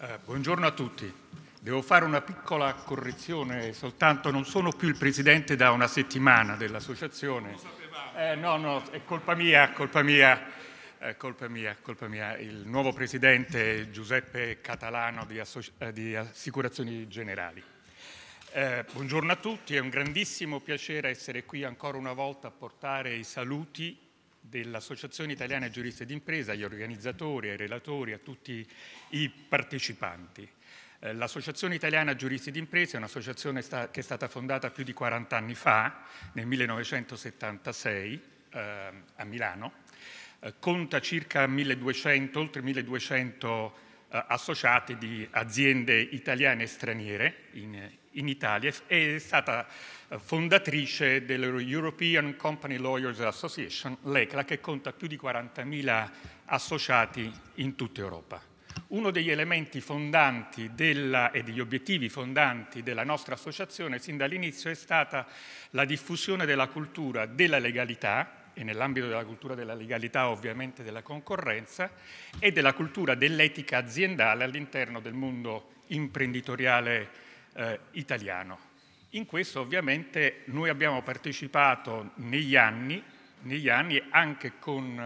Eh, buongiorno a tutti. Devo fare una piccola correzione, soltanto non sono più il presidente da una settimana dell'associazione. Eh, no, no, è colpa mia, colpa mia, eh, colpa mia, colpa mia. Il nuovo presidente Giuseppe Catalano di, eh, di Assicurazioni Generali. Eh, buongiorno a tutti, è un grandissimo piacere essere qui ancora una volta a portare i saluti dell'Associazione Italiana Giuristi d'Impresa, agli organizzatori, ai relatori, a tutti i partecipanti. Eh, L'Associazione Italiana Giuristi d'Impresa è un'associazione che è stata fondata più di 40 anni fa, nel 1976, ehm, a Milano, eh, conta circa 1200, oltre 1200 eh, associati di aziende italiane e straniere in, in Italia e è stata eh, fondatrice dell'European Company Lawyers Association, l'ECLA, che conta più di 40.000 associati in tutta Europa. Uno degli elementi fondanti della, e degli obiettivi fondanti della nostra associazione sin dall'inizio è stata la diffusione della cultura della legalità, e nell'ambito della cultura della legalità ovviamente della concorrenza e della cultura dell'etica aziendale all'interno del mondo imprenditoriale eh, italiano. In questo ovviamente noi abbiamo partecipato negli anni, negli anni anche con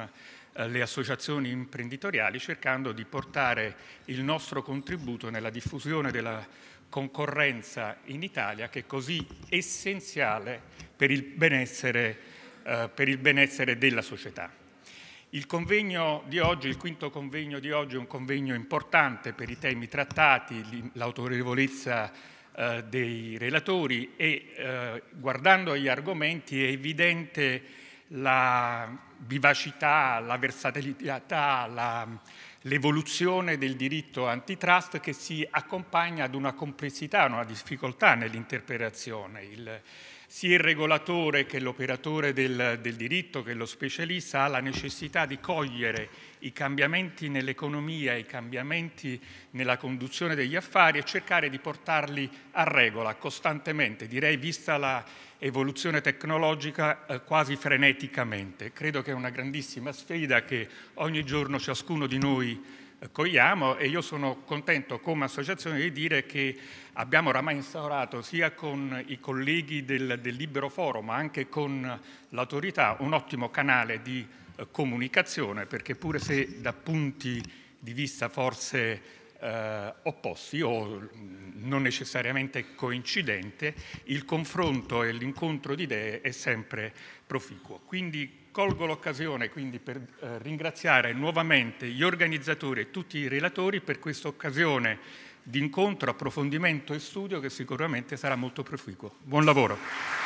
eh, le associazioni imprenditoriali cercando di portare il nostro contributo nella diffusione della concorrenza in Italia che è così essenziale per il benessere eh, per il benessere della società. Il convegno di oggi, il quinto convegno di oggi è un convegno importante per i temi trattati, l'autorevolezza eh, dei relatori e eh, guardando agli argomenti è evidente la vivacità, la versatilità, la l'evoluzione del diritto antitrust che si accompagna ad una complessità, ad una difficoltà nell'interpretazione. sia il regolatore che l'operatore del, del diritto, che lo specialista, ha la necessità di cogliere i cambiamenti nell'economia, i cambiamenti nella conduzione degli affari e cercare di portarli a regola costantemente, direi vista l'evoluzione tecnologica eh, quasi freneticamente. Credo che è una grandissima sfida che ogni giorno ciascuno di noi eh, cogliamo e io sono contento come associazione di dire che abbiamo oramai instaurato sia con i colleghi del, del Libero Foro ma anche con l'autorità un ottimo canale di eh, comunicazione perché pure se da punti di vista forse eh, opposti o mm, non necessariamente coincidente, il confronto e l'incontro di idee è sempre proficuo. Quindi colgo l'occasione per eh, ringraziare nuovamente gli organizzatori e tutti i relatori per questa occasione di incontro, approfondimento e studio che sicuramente sarà molto proficuo. Buon lavoro.